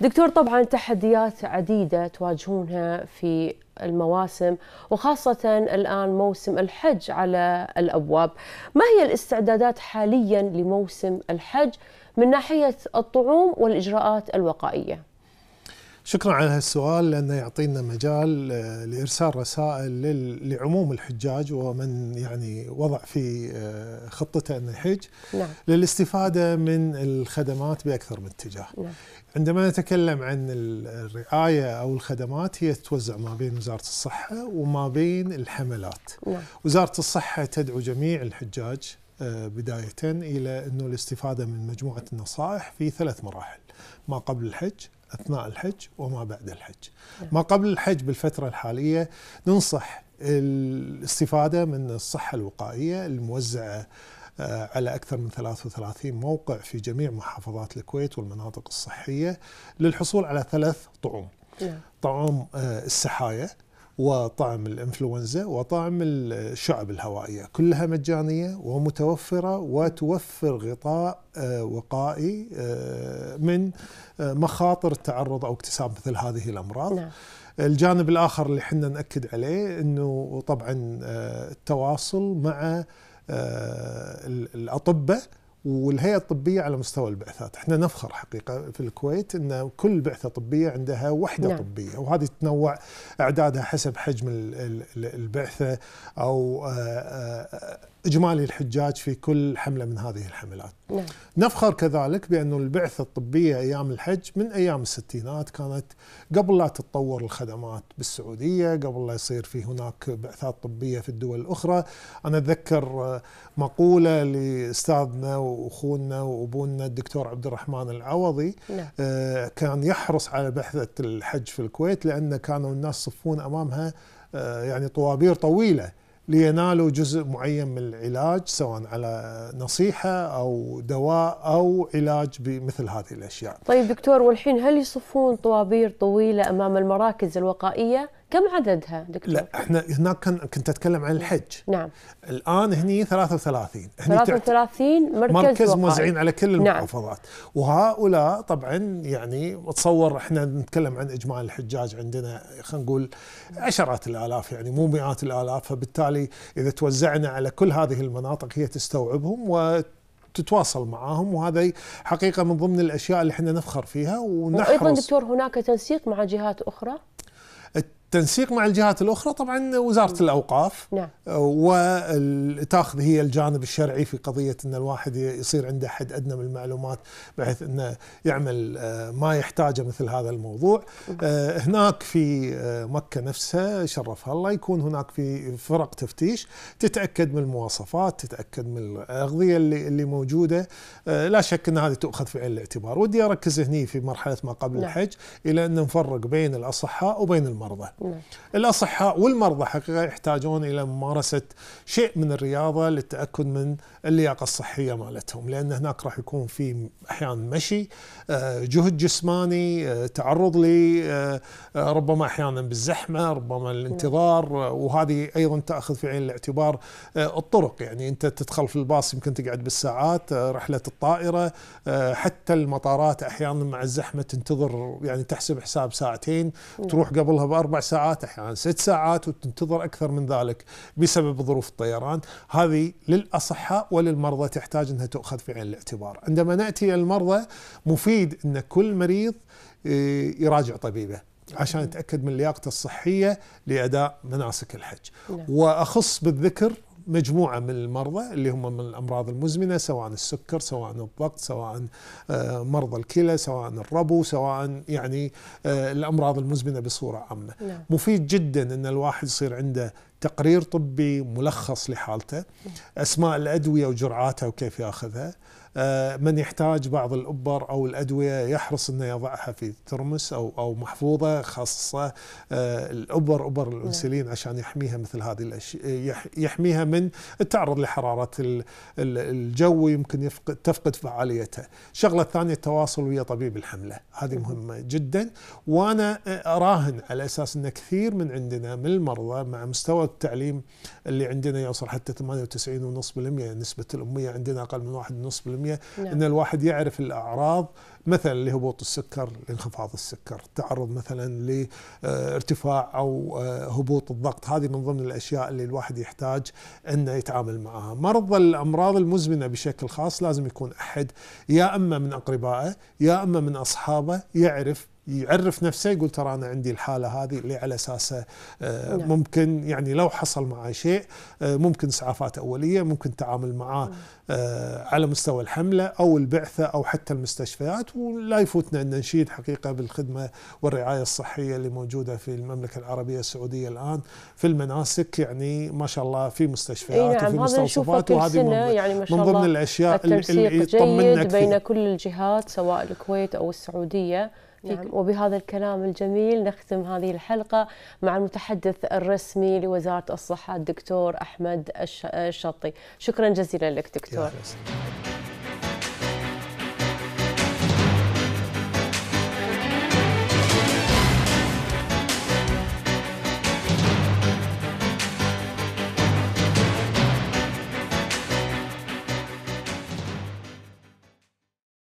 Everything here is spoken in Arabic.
دكتور طبعا تحديات عديدة تواجهونها في المواسم وخاصة الآن موسم الحج على الأبواب ما هي الاستعدادات حاليا لموسم الحج من ناحية الطعوم والإجراءات الوقائية؟ شكرا على هالسؤال لانه يعطينا مجال آه، لارسال رسائل لعموم الحجاج ومن يعني وضع في آه، خطته انه يحج نعم. للاستفاده من الخدمات باكثر من اتجاه. نعم. عندما نتكلم عن الرعايه او الخدمات هي تتوزع ما بين وزاره الصحه وما بين الحملات. نعم. وزاره الصحه تدعو جميع الحجاج بداية إلى أنه الاستفادة من مجموعة النصائح في ثلاث مراحل ما قبل الحج أثناء الحج وما بعد الحج نعم. ما قبل الحج بالفترة الحالية ننصح الاستفادة من الصحة الوقائية الموزعة آه، على أكثر من 33 موقع في جميع محافظات الكويت والمناطق الصحية للحصول على ثلاث طعوم نعم. طعوم آه، السحاية وطعم الانفلونزا وطعم الشعب الهوائية كلها مجانية ومتوفرة وتوفر غطاء آه، وقائي آه، من آه، مخاطر التعرض أو اكتساب مثل هذه الأمراض نعم. الجانب الآخر اللي احنا نأكد عليه أنه طبعا التواصل مع الأطباء والهيئه الطبيه على مستوى البعثات، احنا نفخر حقيقه في الكويت ان كل بعثه طبيه عندها وحده نعم. طبيه وهذه تتنوع اعدادها حسب حجم البعثه او آه، آه، إجمالي الحجاج في كل حملة من هذه الحملات نعم. نفخر كذلك بانه البعثة الطبية أيام الحج من أيام الستينات كانت قبل لا تتطور الخدمات بالسعودية قبل لا يصير في هناك بعثات طبية في الدول الأخرى أنا أتذكر مقولة لأستاذنا وأخونا وأبونا الدكتور عبد الرحمن العوضي نعم. آه، كان يحرص على بعثة الحج في الكويت لأن كانوا الناس صفون أمامها آه، يعني طوابير طويلة لينالوا جزء معين من العلاج سواء على نصيحة أو دواء أو علاج بمثل هذه الأشياء طيب دكتور والحين هل يصفون طوابير طويلة أمام المراكز الوقائية كم عددها دكتور؟ لا احنا هناك كان كنت اتكلم عن الحج نعم الان هني 33 هني 33 مركز, مركز موزعين على كل نعم. المحافظات نعم. وهؤلاء طبعا يعني اتصور احنا نتكلم عن اجمالي الحجاج عندنا خلينا نقول عشرات الالاف يعني مو مئات الالاف فبالتالي اذا توزعنا على كل هذه المناطق هي تستوعبهم و تتواصل معاهم وهذا حقيقه من ضمن الاشياء اللي احنا نفخر فيها ونحرص وايضا دكتور هناك تنسيق مع جهات اخرى تنسيق مع الجهات الاخرى طبعا وزاره الاوقاف نعم. وتاخذ هي الجانب الشرعي في قضيه ان الواحد يصير عنده حد ادنى من المعلومات بحيث انه يعمل آه، ما يحتاجه مثل هذا الموضوع آه، هناك في آه، مكه نفسها شرفها الله يكون هناك في فرق تفتيش تتاكد من المواصفات تتاكد من الاغذيه اللي اللي موجوده لا شك ان هذه تؤخذ في عين الاعتبار ودي اركز هني في مرحله ما قبل نعم. الحج الى ان نفرق بين الاصحاء وبين المرضى نعم. الأصحاء والمرضى حقيقة يحتاجون إلى ممارسة شيء من الرياضة للتأكد من اللياقة الصحية مالتهم لأن هناك راح يكون في أحيانا مشي آه، جهد جسماني آه، تعرض لي آه، ربما أحيانا بالزحمة ربما الانتظار نعم. وهذه أيضا تأخذ في عين الاعتبار الطرق يعني أنت تدخل في الباص يمكن تقعد بالساعات رحلة الطائرة حتى المطارات أحيانا مع الزحمة تنتظر يعني تحسب حساب ساعتين نعم. تروح قبلها بأربع ساعات احيانا ست ساعات وتنتظر اكثر من ذلك بسبب ظروف الطيران هذه للاصحاء وللمرضى تحتاج انها تؤخذ في عين الاعتبار عندما ناتي الى المرضى مفيد ان كل مريض آه، يراجع طبيبه عشان يتاكد من لياقته الصحيه لاداء مناسك الحج نعم. واخص بالذكر مجموعة من المرضى اللي هم من الأمراض المزمنة سواء السكر سواء الضغط سواء آه، مرضى الكلى سواء الربو سواء يعني آه، الأمراض المزمنة بصورة عامة نعم. مفيد جدا أن الواحد يصير عنده تقرير طبي ملخص لحالته اسماء الادويه وجرعاتها وكيف ياخذها آه، من يحتاج بعض الابر او الادويه يحرص انه يضعها في ترمس او او محفوظه خاصه آه، الابر ابر نعم. الانسولين عشان يحميها مثل هذه الاشياء يحميها من التعرض لحراره الجو يمكن يفقد تفقد فعاليتها. الشغله الثانيه التواصل ويا طبيب الحمله، هذه نعم. مهمه جدا وانا اراهن على اساس ان كثير من عندنا من المرضى مع مستوى التعليم اللي عندنا يوصل حتى 98.5% يعني نسبة الأمية عندنا أقل من 1.5% نعم. أن الواحد يعرف الأعراض مثلا لهبوط السكر لانخفاض السكر تعرض مثلا لارتفاع أو آه، هبوط الضغط هذه من ضمن الأشياء اللي الواحد يحتاج أنه يتعامل معها مرضى الأمراض المزمنة بشكل خاص لازم يكون أحد يا أما من أقربائه يا أما من أصحابه يعرف يعرف نفسه يقول ترى انا عندي الحاله هذه اللي على اساسها آه، نعم. ممكن يعني لو حصل معي شيء آه، ممكن اسعافات اوليه ممكن تعامل معاه نعم. على مستوى الحمله او البعثه او حتى المستشفيات ولا يفوتنا ان نشيد حقيقه بالخدمه والرعايه الصحيه اللي موجوده في المملكه العربيه السعوديه الان في المناسك يعني ما شاء الله في مستشفيات نعم وفي مستوصفات وهذه من, يعني ما شاء من ضمن الاشياء اللي تطمنا بين كل الجهات سواء الكويت او السعوديه نعم وبهذا الكلام الجميل نختم هذه الحلقة مع المتحدث الرسمي لوزارة الصحة الدكتور أحمد الشطي شكرا جزيلا لك دكتور